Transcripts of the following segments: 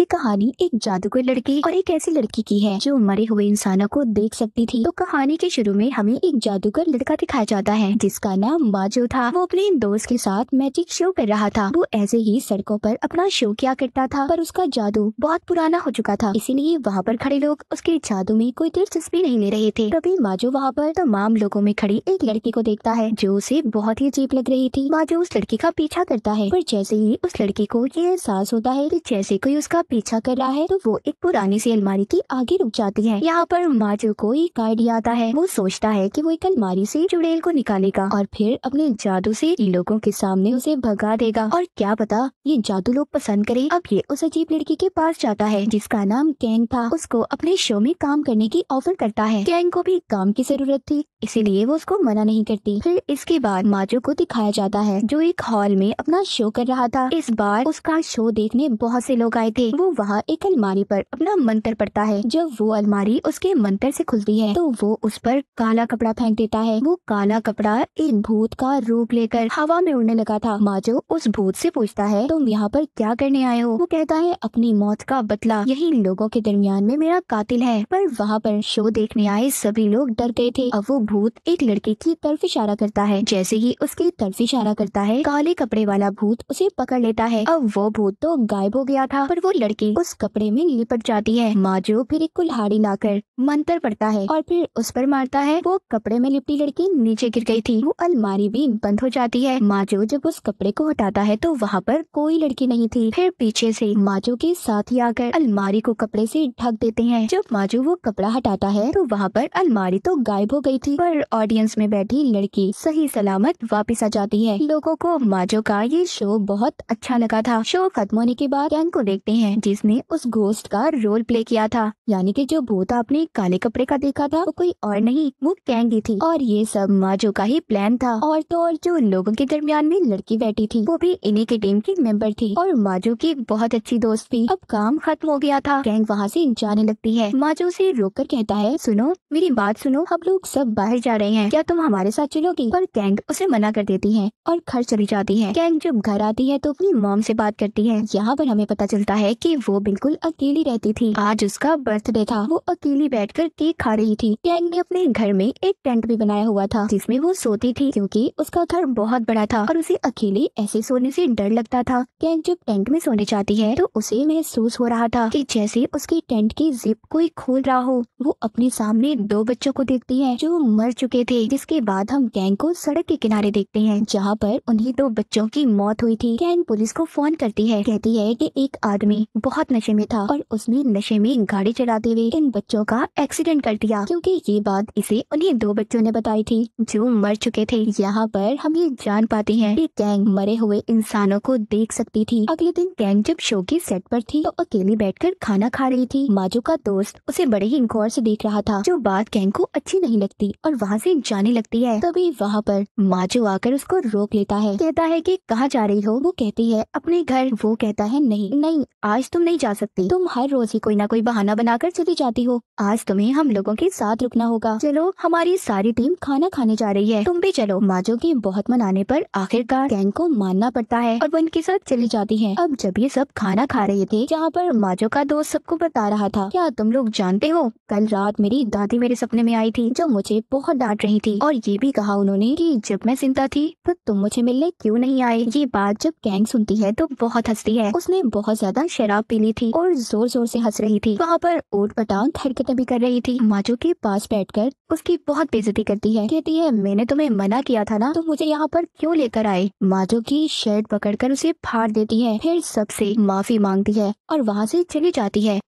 ये कहानी एक जादूगर लड़के और एक ऐसी लड़की की है जो मरे हुए इंसानों को देख सकती थी तो कहानी के शुरू में हमें एक जादूगर लड़का दिखाया जाता है जिसका नाम बाजू था वो अपने दोस्त के साथ मैजिक शो कर रहा था वो ऐसे ही सड़कों पर अपना शो किया करता था पर उसका जादू बहुत पुराना हो चुका था इसीलिए वहाँ पर खड़े लोग उसके जादू में कोई दिलचस्पी नहीं ले रहे थे तभी बाजू वहाँ पर तमाम लोगों में खड़ी एक लड़की को देखता है जो उसे बहुत ही अजीब लग रही थी बाजू उस लड़की का पीछा करता है पर जैसे ही उस लड़की को ये एहसास होता है की जैसे कोई उसका पीछा कर रहा है तो वो एक पुरानी सी अलमारी की आगे रुक जाती है यहाँ पर माजो को एक आइडिया आता है वो सोचता है कि वो एक अलमारी से चुड़ैल को निकालेगा और फिर अपने जादू से लोगों के सामने उसे भगा देगा और क्या पता ये जादू लोग पसंद करे अब ये उस अजीब लड़की के पास जाता है जिसका नाम कैंग था उसको अपने शो में काम करने की ऑफर करता है कैंग को भी काम की जरूरत थी इसीलिए वो उसको मना नहीं करती फिर इसके बाद माजो को दिखाया जाता है जो एक हॉल में अपना शो कर रहा था इस बार उसका शो देखने बहुत से लोग आए थे वो वहाँ एक अलमारी पर अपना मंत्र पड़ता है जब वो अलमारी उसके मंत्र से खुलती है तो वो उस पर काला कपड़ा फेंक देता है वो काला कपड़ा एक भूत का रूप लेकर हवा में उड़ने लगा था माजो उस भूत से पूछता है तुम यहाँ पर क्या करने आए हो वो कहता है अपनी मौत का बदला यही लोगों के दरमियान में मेरा कातिल है पर वहाँ पर शो देखने आए सभी लोग डर गए थे अब वो भूत एक लड़के की तरफ इशारा करता है जैसे ही उसकी तरफ इशारा करता है काले कपड़े वाला भूत उसे पकड़ लेता है अब वो भूत तो गायब हो गया था पर वो लड़की उस कपड़े में लिपट जाती है माजो फिर एक कुल्हाड़ी लाकर मंत्र पड़ता है और फिर उस पर मारता है वो कपड़े में लिपटी लड़की नीचे गिर गई थी वो अलमारी भी बंद हो जाती है माजो जब उस कपड़े को हटाता है तो वहाँ पर कोई लड़की नहीं थी फिर पीछे से माजो के साथ ही आकर अलमारी को कपड़े से ढक देते हैं जब माजो वो कपड़ा हटाता है तो वहाँ पर अलमारी तो गायब हो गई थी पर ऑडियंस में बैठी लड़की सही सलामत वापिस आ जाती है लोगों को माजो का ये शो बहुत अच्छा लगा था शो खत्म होने के बाद कैंग को देखते हैं हैं जिसने उस गोस्ट का रोल प्ले किया था यानी कि जो भूत आपने काले कपड़े का देखा था वो कोई और नहीं वो कैंगी थी और ये सब माजो का ही प्लान था और तो और जो लोगों के दरमियान में लड़की बैठी थी वो भी इन्हीं की टीम की मेंबर थी और माजो की बहुत अच्छी दोस्त थी अब काम खत्म हो गया था कैंग वहाँ से जाने लगती है माजो उसे रोक कर कहता है सुनो मेरी बात सुनो हम लोग सब बाहर जा रहे हैं क्या तुम हमारे साथ चलोगी और कैंग उसे मना कर देती है और घर चली जाती है कैंग जब घर आती है तो अपनी मॉम से बात करती है यहाँ पर हमें पता चलता है कि वो बिल्कुल अकेली रहती थी आज उसका बर्थडे था वो अकेली बैठकर केक खा रही थी टैंग ने अपने घर में एक टेंट भी बनाया हुआ था जिसमें वो सोती थी क्योंकि उसका घर बहुत बड़ा था और उसे अकेले ऐसे सोने से डर लगता था टैंग जब टेंट में सोने जाती है तो उसे महसूस हो रहा था की जैसे उसके टेंट की जिप कोई खोल रहा हो वो अपने सामने दो बच्चों को देखती है जो मर चुके थे जिसके बाद हम गैंग को सड़क के किनारे देखते हैं जहाँ पर उन्हीं दो बच्चों की मौत हुई थी गैंग पुलिस को फोन करती है कहती है कि एक आदमी बहुत नशे में था और उसने नशे में गाड़ी चलाते हुए इन बच्चों का एक्सीडेंट कर दिया क्योंकि ये बात इसे उन्हीं दो बच्चों ने बताई थी जो मर चुके थे यहाँ पर हम ये जान पाते हैं कि गैंग मरे हुए इंसानों को देख सकती थी अगले दिन गैंग जब शो के सेट पर थी तो अकेली बैठकर खाना खा रही थी माजू का दोस्त उसे बड़े ही गौर से देख रहा था जो बात गैंग को अच्छी नहीं लगती और वहाँ से जाने लगती है तभी वहाँ पर माजू आकर उसको रोक लेता है कहता है की कहाँ जा रही हो वो कहती है अपने घर वो कहता है नहीं नहीं आज आज तुम नहीं जा सकती तुम हर रोज ही कोई ना कोई बहाना बनाकर चली जाती हो आज तुम्हें हम लोगों के साथ रुकना होगा चलो हमारी सारी टीम खाना खाने जा रही है तुम भी चलो माजो के बहुत मनाने पर आखिरकार गैंग को मानना पड़ता है और वो इनके साथ चली जाती है अब जब ये सब खाना खा रहे थे जहाँ पर माजो का दोस्त सबको बता रहा था क्या तुम लोग जानते हो कल रात मेरी दादी मेरे सपने में आई थी जो मुझे बहुत डांट रही थी और ये भी कहा उन्होंने की जब मैं जिंदा थी तो तुम मुझे मिलने क्यूँ नहीं आये ये बात जब गैंग सुनती है तो बहुत हंसती है उसने बहुत ज्यादा शराब पीनी थी और जोर जोर से हंस रही थी वहाँ पर ओट पटांग हरकतें भी कर रही थी माजो के पास बैठकर उसकी बहुत बेजती करती है कहती है मैंने तुम्हें मना किया था ना तो मुझे यहाँ पर क्यों लेकर आए माजो की शर्ट पकड़कर उसे फाड़ देती है फिर सबसे माफी मांगती है और वहाँ से चली जाती है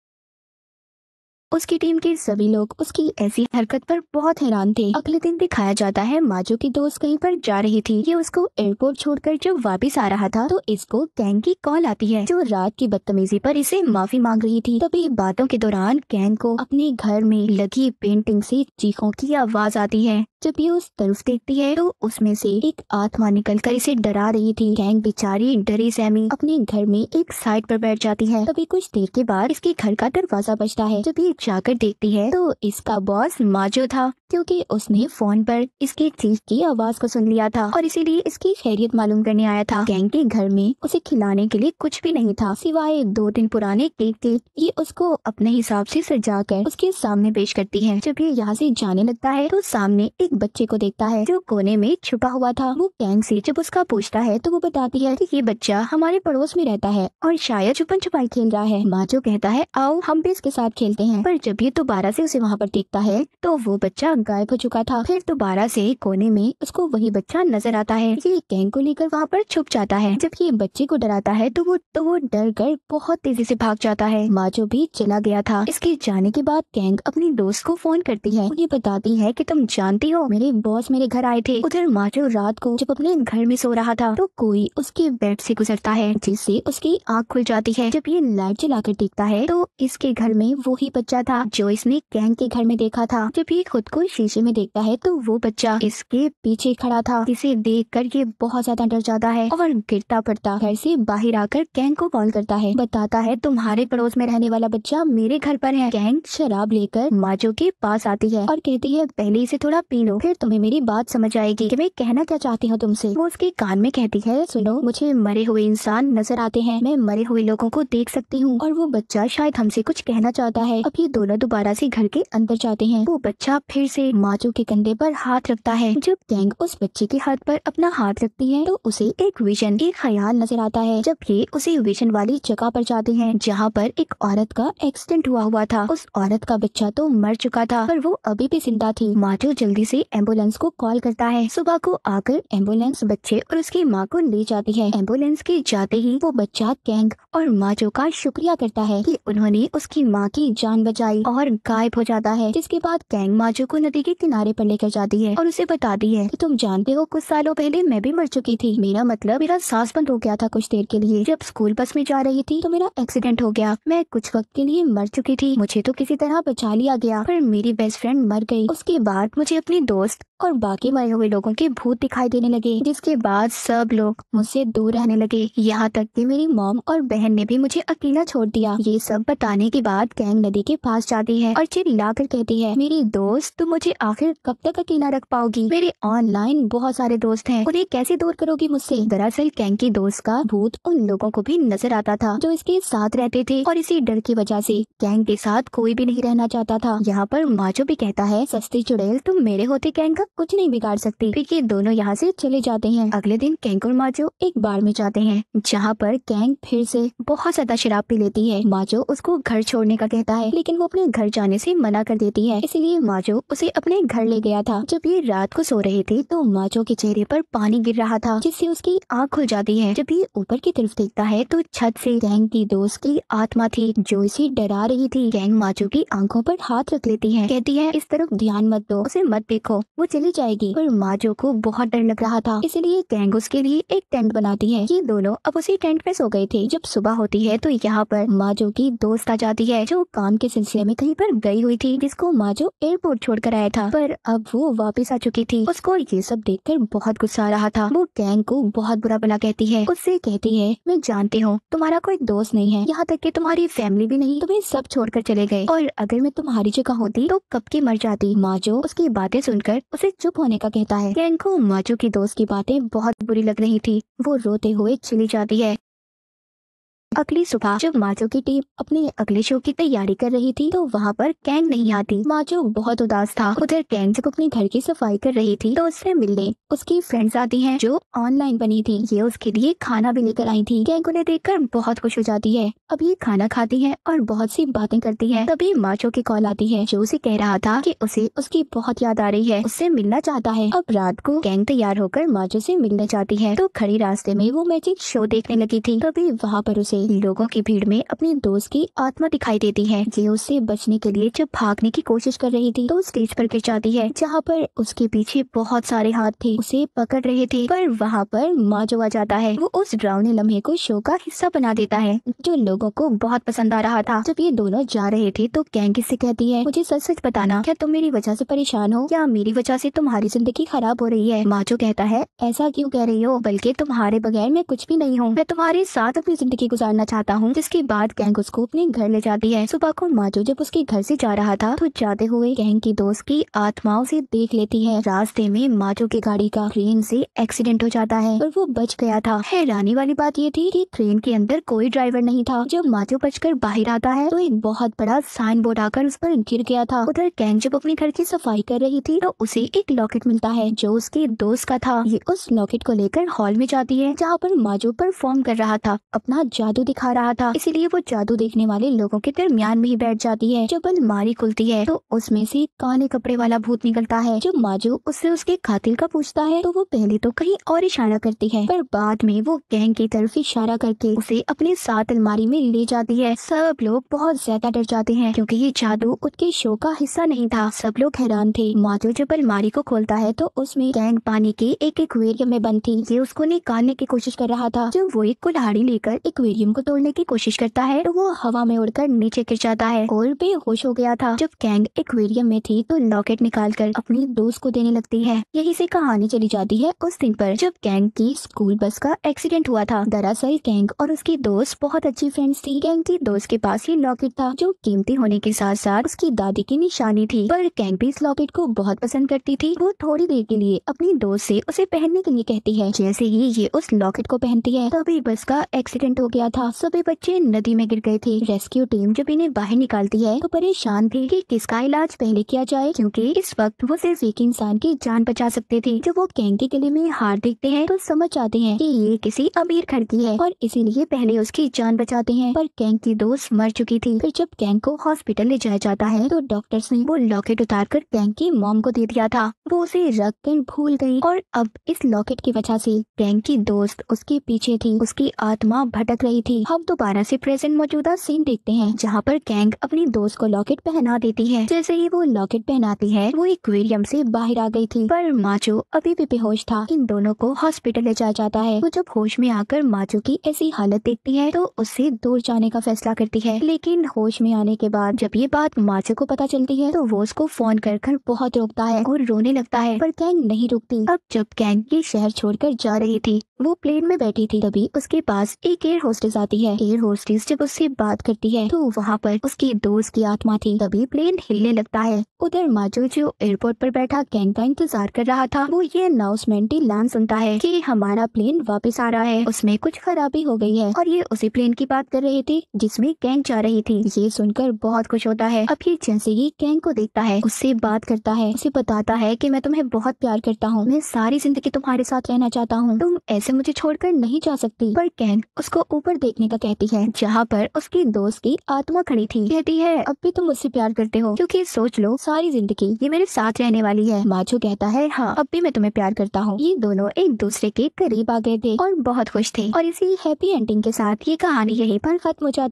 उसकी टीम के सभी लोग उसकी ऐसी हरकत पर बहुत हैरान थे अगले दिन दिखाया जाता है माजो की दोस्त कहीं पर जा रही थी ये उसको एयरपोर्ट छोड़कर जब वापस आ रहा था तो इसको गैंग की कॉल आती है जो रात की बदतमीजी पर इसे माफी मांग रही थी तभी बातों के दौरान गैंग को अपने घर में लगी पेंटिंग से चीखों की आवाज आती है जब ये उस तरफ देखती है तो उसमें से एक आत्मा निकलकर इसे डरा रही थी गैंग बेचारी डरी सैमी अपने घर में एक साइड पर बैठ जाती है तभी कुछ देर के बाद इसके घर का दरवाजा बजता है जब ये जाकर देखती है तो इसका बॉस माजो था क्योंकि उसने फोन पर इसके चीख की आवाज को सुन लिया था और इसीलिए इसकी खैरियत मालूम करने आया था गैंग के घर में उसे खिलाने के लिए कुछ भी नहीं था सिवाय दो दिन पुराने केक के ये उसको अपने हिसाब से सजा कर उसके सामने पेश करती है जब ये यहाँ से जाने लगता है तो सामने एक बच्चे को देखता है जो कोने में छुपा हुआ था वो गैंग से जब उसका पूछता है तो वो बताती है की ये बच्चा हमारे पड़ोस में रहता है और शायद छुपन छुपाई खेल रहा है माँ जो कहता है आओ हम भी इसके साथ खेलते हैं पर जब ये दोबारा से उसे वहाँ पर देखता है तो वो बच्चा अब गायब हो चुका था फिर दोबारा से कोने में उसको वही बच्चा नजर आता है ये गैंग को लेकर वहाँ पर छुप जाता है जब ये बच्चे को डराता है तो वो तो वो डर कर बहुत तेजी से भाग जाता है माचो भी चला गया था इसके जाने के बाद गैंग अपनी दोस्त को फोन करती है उन्हें बताती है की तुम जानती हो मेरे बॉस मेरे घर आए थे उधर माचो रात को जब अपने घर में सो रहा था तो कोई उसके बेड से गुजरता है जिससे उसकी आँख खुल जाती है जब ये लाइट चला देखता है तो इसके घर में वो ही बच्चा था जो इसने गैंग के घर में देखा था जब ये खुद को शीशे में देखता है तो वो बच्चा इसके पीछे खड़ा था इसे देख कर ये बहुत ज्यादा डर जाता है और गिरता पड़ता घर से बाहर आकर कैंग को कॉल करता है बताता है तुम्हारे पड़ोस में रहने वाला बच्चा मेरे घर पर है कैंग शराब लेकर माजो के पास आती है और कहती है पहले इसे थोड़ा पी लो फिर तुम्हें मेरी बात समझ आएगी कि मैं कहना क्या चाहती हूँ तुमसे वो उसके कान में कहती है सुनो मुझे मरे हुए इंसान नजर आते हैं मैं मरे हुए लोगों को देख सकती हूँ और वो बच्चा शायद हमसे कुछ कहना चाहता है अब ये दोनों दोबारा से घर के अंदर जाते हैं वो बच्चा फिर से से माचो के कंधे पर हाथ रखता है जब गैंग उस बच्चे के हाथ पर अपना हाथ रखती है तो उसे एक विजन एक ख्याल नजर आता है जब ये उसी विजन वाली जगह पर जाते हैं जहाँ पर एक औरत का एक्सीडेंट हुआ हुआ था उस औरत का बच्चा तो मर चुका था पर वो अभी भी जिंदा थी माचो जल्दी से एम्बुलेंस को कॉल करता है सुबह को आकर एम्बुलेंस बच्चे और उसकी माँ को ले जाती है एम्बुलेंस के जाते ही वो बच्चा गैंग और माचो का शुक्रिया करता है कि उन्होंने उसकी माँ की जान बचाई और गायब हो जाता है जिसके बाद गैंग माचो को नदी के किनारे पर लेकर जाती है और उसे बताती है की तुम जानते हो कुछ सालों पहले मैं भी मर चुकी थी मेरा मतलब मेरा सांस बंद हो गया था कुछ देर के लिए जब स्कूल बस में जा रही थी तो मेरा एक्सीडेंट हो गया मैं कुछ वक्त के लिए मर चुकी थी मुझे तो किसी तरह बचा लिया गया पर मेरी बेस्ट फ्रेंड मर गई उसके बाद मुझे अपनी दोस्त और बाकी मरे हुए लोगों के भूत दिखाई देने लगे जिसके बाद सब लोग मुझसे दूर रहने लगे यहाँ तक कि मेरी मॉम और बहन ने भी मुझे अकेला छोड़ दिया ये सब बताने के बाद गैंग नदी के पास जाती है और चिल्ला कर कहती है मेरी दोस्त तुम मुझे आखिर कब तक अकेला रख पाओगी मेरे ऑनलाइन बहुत सारे दोस्त हैं उन्हें कैसे दूर करोगी मुझसे दरअसल कैंकी दोस्त का भूत उन लोगों को भी नजर आता था जो इसके साथ रहते थे और इसी डर की वजह से कैंग के साथ कोई भी नहीं रहना चाहता था यहाँ पर माचो भी कहता है सस्ती चुड़ैल तुम मेरे होते कैंग का कुछ नहीं बिगाड़ सकती फिर ये दोनों यहाँ से चले जाते हैं अगले दिन कैंग और माचो एक बार में जाते हैं जहाँ पर कैंग फिर से बहुत ज्यादा शराब पी लेती है माचो उसको घर छोड़ने का कहता है लेकिन वो अपने घर जाने से मना कर देती है इसीलिए माचो उस उसे अपने घर ले गया था जब ये रात को सो रहे थे तो माचो के चेहरे पर पानी गिर रहा था जिससे उसकी आँख खुल जाती है जब ये ऊपर की तरफ देखता है तो छत से गैंग की दोस्त की आत्मा थी जो इसे डरा रही थी गैंग माचो की आंखों पर हाथ रख लेती है कहती है इस तरफ ध्यान मत दो उसे मत देखो वो चली जाएगी पर माचो को बहुत डर लग रहा था इसलिए गैंग उसके लिए एक टेंट बनाती है ये दोनों अब उसी टेंट में सो गए थे जब सुबह होती है तो यहाँ पर माजो की दोस्त आ जाती है जो काम के सिलसिले में कहीं पर गई हुई थी जिसको माजो एयरपोर्ट छोड़कर आया था पर अब वो वापस आ चुकी थी उसको ये सब देखकर बहुत गुस्सा आ रहा था वो गैंग को बहुत बुरा बना कहती है उससे कहती है मैं जानती हूँ तुम्हारा कोई दोस्त नहीं है यहाँ तक की तुम्हारी फैमिली भी नहीं तुम्हें सब कर चले गए और अगर मैं तुम्हारी जगह होती तो कब की मर जाती माजो उसकी बातें सुनकर उसे चुप होने का कहता है गैंग को माजो की दोस्त की बातें बहुत बुरी लग रही थी वो रोते हुए चली जाती है अगली सुबह जब माचो की टीम अपने अगले शो की तैयारी कर रही थी तो वहाँ पर कैंग नहीं आती माचो बहुत उदास था उधर कैंग जब अपने घर की सफाई कर रही थी तो उससे मिलने उसकी फ्रेंड्स आती हैं जो ऑनलाइन बनी थी ये उसके लिए खाना भी लेकर आई थी कैंग उन्हें देखकर बहुत खुश हो जाती है अब ये खाना खाती है और बहुत सी बातें करती है तभी माचो की कॉल आती है जो उसे कह रहा था की उसे उसकी बहुत याद आ रही है उससे मिलना चाहता है अब रात को कैंग तैयार होकर माचो से मिलने जाती है तो खड़ी रास्ते में वो मैजिक शो देखने लगी थी तभी वहाँ पर उसे ही लोगों की भीड़ में अपने दोस्त की आत्मा दिखाई देती है जो उससे बचने के लिए जब भागने की कोशिश कर रही थी तो स्टेज पर गिर जाती है जहाँ पर उसके पीछे बहुत सारे हाथ थे उसे पकड़ रहे थे पर वहाँ पर माजो आ जाता है वो उस ड्रावने लम्हे को शो का हिस्सा बना देता है जो लोगो को बहुत पसंद आ रहा था जब ये दोनों जा रहे थे तो कैंग से कहती है मुझे सच सच बताना क्या तुम मेरी वजह ऐसी परेशान हो या मेरी वजह ऐसी तुम्हारी जिंदगी खराब हो रही है जो कहता है ऐसा क्यूँ कह रही हो बल्कि तुम्हारे बगैर मैं कुछ भी नहीं हूँ मैं तुम्हारे साथ अपनी जिंदगी गुजार मारना चाहता हूँ जिसके बाद गैंग उसको अपने घर ले जाती है सुबह को माजो जब उसके घर से जा रहा था तो जाते हुए गैंग की दोस्त की आत्माओं से देख लेती है रास्ते में माजो की गाड़ी का ट्रेन से एक्सीडेंट हो जाता है और वो बच गया था हैरानी वाली बात ये थी कि ट्रेन के अंदर कोई ड्राइवर नहीं था जब माजो कर बाहर आता है तो एक बहुत बड़ा साइन बोर्ड आकर उस पर गिर गया था उधर गैंग जब अपने घर की सफाई कर रही थी तो उसे एक लॉकेट मिलता है जो उसके दोस्त का था ये उस लॉकेट को लेकर हॉल में जाती है जहाँ पर माजो परफॉर्म कर रहा था अपना जादू जादू दिखा रहा था इसीलिए वो जादू देखने वाले लोगों के दरमियान में ही बैठ जाती है जब अलमारी खुलती है तो उसमें से काले कपड़े वाला भूत निकलता है जब माजू उससे उसके कातिल का पूछता है तो वो पहले तो कहीं और इशारा करती है पर बाद में वो गैंग की तरफ इशारा करके उसे अपने साथ अलमारी में ले जाती है सब लोग बहुत ज्यादा डर जाते हैं क्योंकि ये जादू उसके शो का हिस्सा नहीं था सब लोग हैरान थे माजू जब अलमारी को खोलता है तो उसमें गैंग पानी के एक एक्वेरियम में बंद थी ये उसको निकालने की कोशिश कर रहा था जब वो एक कुल्हाड़ी लेकर एक्वेरियम रिंग को तोड़ने की कोशिश करता है तो वो हवा में उड़कर नीचे गिर जाता है कोल होश हो गया था जब कैंग एक्वेरियम में थी तो लॉकेट निकाल कर अपनी दोस्त को देने लगती है यही से कहानी चली जाती है उस दिन पर जब कैंग की स्कूल बस का एक्सीडेंट हुआ था दरअसल कैंग और उसकी दोस्त बहुत अच्छी फ्रेंड्स थी कैंग की दोस्त के पास ही लॉकेट था जो कीमती होने के साथ साथ उसकी दादी की निशानी थी पर कैंग भी इस लॉकेट को बहुत पसंद करती थी वो थोड़ी देर के लिए अपनी दोस्त से उसे पहनने के लिए कहती है जैसे ही ये उस लॉकेट को पहनती है तभी बस का एक्सीडेंट हो गया था था सभी बच्चे नदी में गिर गए थे रेस्क्यू टीम जब इन्हें बाहर निकालती है तो परेशान थी कि किसका इलाज पहले किया जाए क्योंकि इस वक्त वो सिर्फ एक इंसान की जान बचा सकते थे जब वो कैंग के गले में हार देखते हैं तो समझ आते हैं कि ये किसी अमीर घर की है और इसीलिए पहले उसकी जान बचाते हैं पर कैंग की दोस्त मर चुकी थी फिर जब कैंग को हॉस्पिटल ले जाया जाता है तो डॉक्टर ने वो लॉकेट उतार कर कैंग की मॉम को दे दिया था वो उसे रख कर भूल गयी और अब इस लॉकेट की वजह से कैंग की दोस्त उसके पीछे थी उसकी आत्मा भटक रही रही थी हम दोबारा से प्रेजेंट मौजूदा सीन देखते हैं जहाँ पर गैंग अपनी दोस्त को लॉकेट पहना देती है जैसे ही वो लॉकेट पहनाती है वो एक्वेरियम से बाहर आ गई थी पर माचो अभी भी बेहोश था इन दोनों को हॉस्पिटल ले जाया जाता है वो जब होश में आकर माचो की ऐसी हालत देखती है तो उससे दूर जाने का फैसला करती है लेकिन होश में आने के बाद जब ये बात माचो को पता चलती है तो वो उसको फोन कर कर बहुत रोकता है और रोने लगता है पर गैंग नहीं रुकती अब जब गैंग ये शहर कर जा रही थी वो प्लेन में बैठी थी तभी उसके पास एक एयर होस्टेस जाती आती है एयर होस्टेस जब उससे बात करती है तो वहाँ पर उसके दोस्त की आत्मा थी तभी प्लेन हिलने लगता है उधर माजो जो एयरपोर्ट पर बैठा गैंग का इंतजार कर रहा था वो ये अनाउंसमेंट ऐलान सुनता है कि हमारा प्लेन वापस आ रहा है उसमें कुछ खराबी हो गई है और ये उसी प्लेन की बात कर रही थी जिसमे गैंग जा रही थी ये सुनकर बहुत खुश होता है अब ये जैसे ही गैंग को देखता है उससे बात करता है उसे बताता है की मैं तुम्हें बहुत प्यार करता हूँ मैं सारी जिंदगी तुम्हारे साथ रहना चाहता हूँ तुम ऐसे मुझे छोड़ नहीं जा सकती पर गैंग उसको ऊपर देखने का कहती है जहाँ पर उसकी दोस्त की आत्मा खड़ी थी कहती है अब भी तुम मुझसे प्यार करते हो क्योंकि सोच लो सारी जिंदगी ये मेरे साथ रहने वाली है माचो कहता है हाँ अब भी मैं तुम्हें प्यार करता हूँ ये दोनों एक दूसरे के करीब आ गए थे और बहुत खुश थे और इसी हैप्पी एंडिंग के साथ ये कहानी यही पर खत्म हो जाती